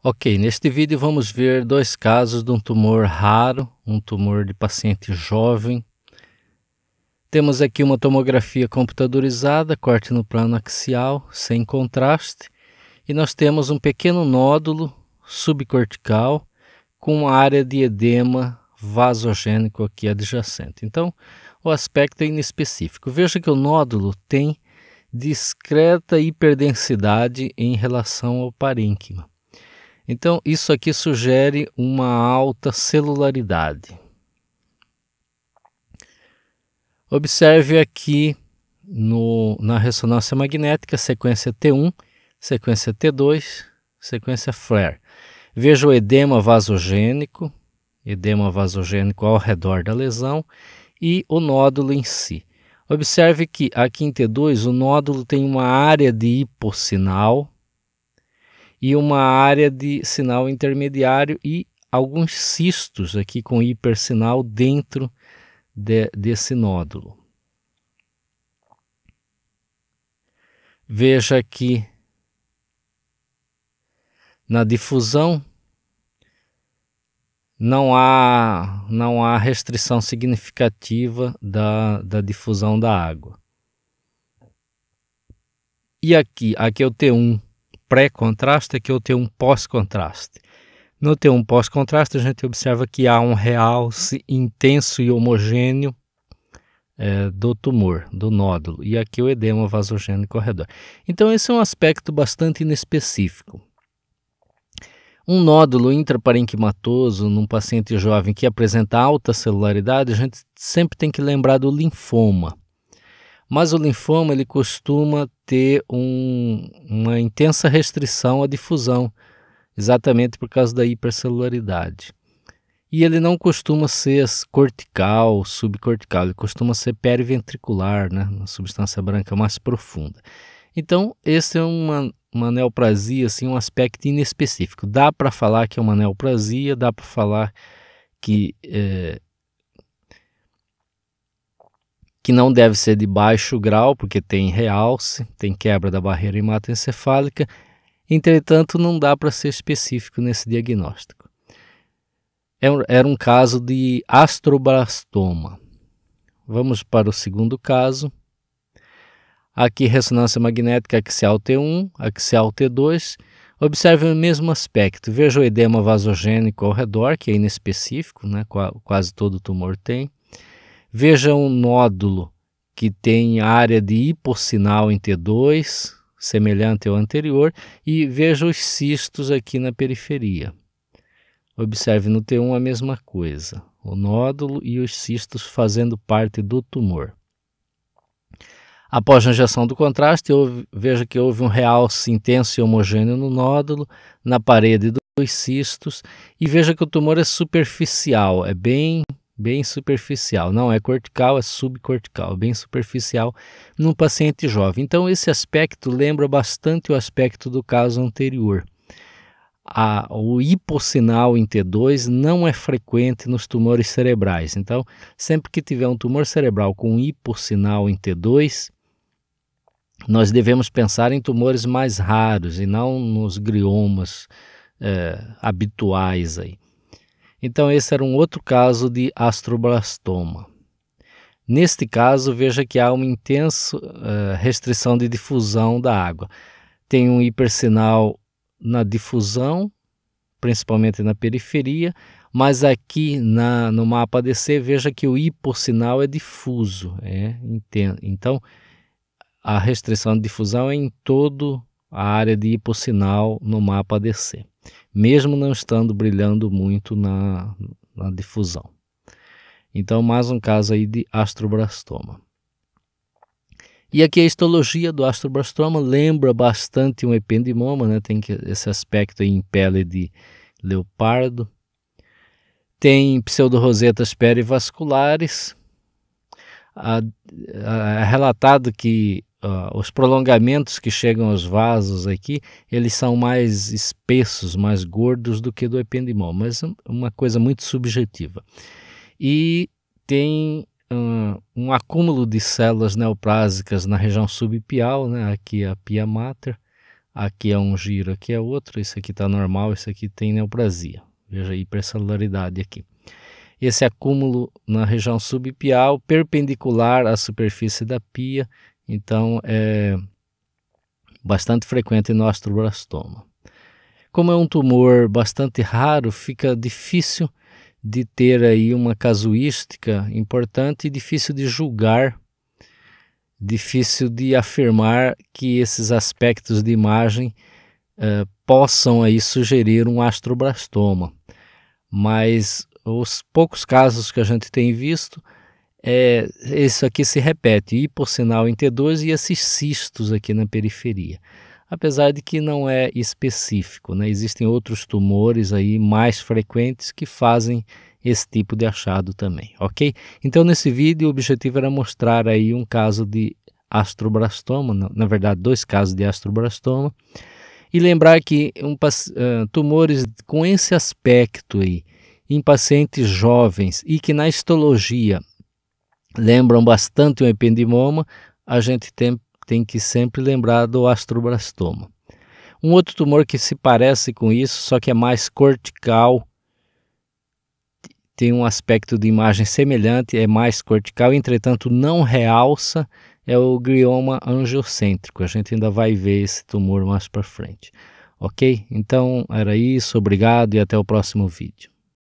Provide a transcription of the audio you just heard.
Ok, neste vídeo vamos ver dois casos de um tumor raro, um tumor de paciente jovem. Temos aqui uma tomografia computadorizada, corte no plano axial, sem contraste, e nós temos um pequeno nódulo subcortical com uma área de edema vasogênico aqui adjacente. Então, o aspecto é inespecífico. Veja que o nódulo tem discreta hiperdensidade em relação ao parênquima. Então, isso aqui sugere uma alta celularidade. Observe aqui no, na ressonância magnética sequência T1, sequência T2, sequência flare. Veja o edema vasogênico, edema vasogênico ao redor da lesão e o nódulo em si. Observe que aqui em T2 o nódulo tem uma área de hipossinal e uma área de sinal intermediário e alguns cistos aqui com hipersinal dentro de, desse nódulo. Veja que na difusão não há, não há restrição significativa da, da difusão da água. E aqui, aqui é o T1, pré-contraste, é eu tenho um pós-contraste. No ter um pós-contraste, a gente observa que há um realce intenso e homogêneo é, do tumor, do nódulo, e aqui o edema vasogênico ao redor. Então, esse é um aspecto bastante inespecífico. Um nódulo intraparenquimatoso num paciente jovem que apresenta alta celularidade, a gente sempre tem que lembrar do linfoma. Mas o linfoma ele costuma ter um, uma intensa restrição à difusão, exatamente por causa da hipercelularidade. E ele não costuma ser cortical, subcortical, ele costuma ser periventricular, né? uma substância branca mais profunda. Então, esse é uma, uma neoplasia, assim, um aspecto inespecífico. Dá para falar que é uma neoplasia, dá para falar que é, que não deve ser de baixo grau, porque tem realce, tem quebra da barreira hematoencefálica, entretanto, não dá para ser específico nesse diagnóstico. É era um caso de astroblastoma. Vamos para o segundo caso. Aqui, ressonância magnética axial T1, axial T2. Observe o mesmo aspecto. Veja o edema vasogênico ao redor, que é inespecífico, né? quase todo tumor tem Veja um nódulo que tem área de hipossinal em T2, semelhante ao anterior, e veja os cistos aqui na periferia. Observe no T1 a mesma coisa, o nódulo e os cistos fazendo parte do tumor. Após a injeção do contraste, houve, veja que houve um realce intenso e homogêneo no nódulo, na parede dos cistos, e veja que o tumor é superficial, é bem bem superficial. Não é cortical, é subcortical, bem superficial num paciente jovem. Então, esse aspecto lembra bastante o aspecto do caso anterior. A, o hipossinal em T2 não é frequente nos tumores cerebrais. Então, sempre que tiver um tumor cerebral com hipossinal em T2, nós devemos pensar em tumores mais raros e não nos gliomas é, eh, habituais aí. Então, esse era um outro caso de astroblastoma. Neste caso, veja que há uma intensa uh, restrição de difusão da água. Tem um hipersinal na difusão, principalmente na periferia, mas aqui na, no mapa ADC, veja que o hipossinal é difuso. É, então, a restrição de difusão é em toda a área de hipossinal no mapa ADC mesmo não estando brilhando muito na, na difusão. Então, mais um caso aí de astroblastoma. E aqui a histologia do astroblastoma lembra bastante um ependimoma, né? tem esse aspecto aí em pele de leopardo. Tem pseudorosetas perivasculares. É relatado que uh, os prolongamentos que chegam aos vasos aqui, eles são mais espessos, mais gordos do que do ependimol, mas uma coisa muito subjetiva. E tem uh, um acúmulo de células neoprásicas na região subpial, né? aqui é a pia mater, aqui é um giro, aqui é outro, isso aqui está normal, isso aqui tem neoplasia Veja a hipercelularidade aqui esse acúmulo na região subpial perpendicular à superfície da pia então é bastante frequente no astroblastoma. Como é um tumor bastante raro, fica difícil de ter aí uma casuística importante e difícil de julgar, difícil de afirmar que esses aspectos de imagem eh, possam aí sugerir um astroblastoma. Mas os poucos casos que a gente tem visto é, isso aqui se repete, e por sinal em T2 e esses cistos aqui na periferia. Apesar de que não é específico, né? existem outros tumores aí mais frequentes que fazem esse tipo de achado também, ok? Então nesse vídeo o objetivo era mostrar aí um caso de astroblastoma, na verdade dois casos de astroblastoma, e lembrar que um, uh, tumores com esse aspecto aí, em pacientes jovens e que na histologia lembram bastante o ependimoma, a gente tem, tem que sempre lembrar do astroblastoma. Um outro tumor que se parece com isso, só que é mais cortical, tem um aspecto de imagem semelhante, é mais cortical, entretanto não realça, é o glioma angiocêntrico. A gente ainda vai ver esse tumor mais para frente. Ok? Então era isso, obrigado e até o próximo vídeo.